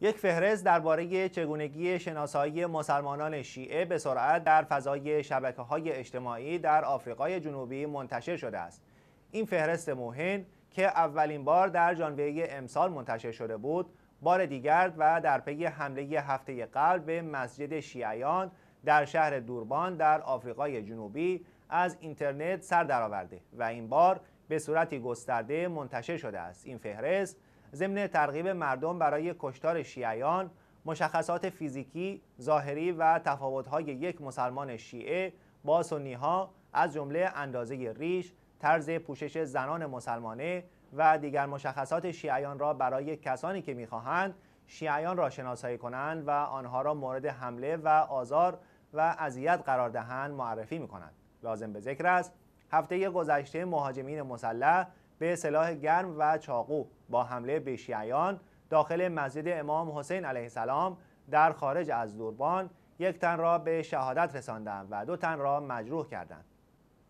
یک فهرست درباره چگونگی شناسایی مسلمانان شیعه به سرعت در فضای شبکه های اجتماعی در آفریقای جنوبی منتشر شده است. این فهرست مهم که اولین بار در ژانویه امسال منتشر شده بود، بار دیگر و در پی حمله هفته قبل به مسجد شیعیان در شهر دوربان در آفریقای جنوبی از اینترنت سر درآورده و این بار به صورتی گسترده منتشر شده است. این فهرست ضمن ترغیب مردم برای کشتار شیعیان مشخصات فیزیکی، ظاهری و تفاوت‌های یک مسلمان شیعه با سنیها از جمله اندازه ریش، طرز پوشش زنان مسلمانه و دیگر مشخصات شیعیان را برای کسانی که میخواهند شیعیان را شناسایی کنند و آنها را مورد حمله و آزار و اذیت قرار دهند معرفی کنند. لازم به ذکر است هفته گذشته مهاجمین مسلح به سلاح گرم و چاقو با حمله به شیعیان داخل مسجد امام حسین علیه السلام در خارج از دوربان یک تن را به شهادت رساندند و دو تن را مجروح کردند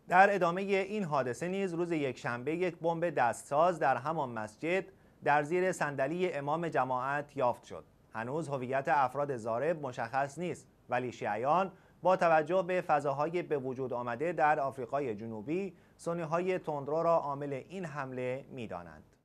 در ادامه این حادثه نیز روز یک شنبه یک بمب دستساز در همان مسجد در زیر صندلی امام جماعت یافت شد هنوز هویت افراد زارب مشخص نیست ولی شیعیان با توجه به فضاهای به وجود آمده در آفریقای جنوبی سنی های تندرو را عامل این حمله می دانند.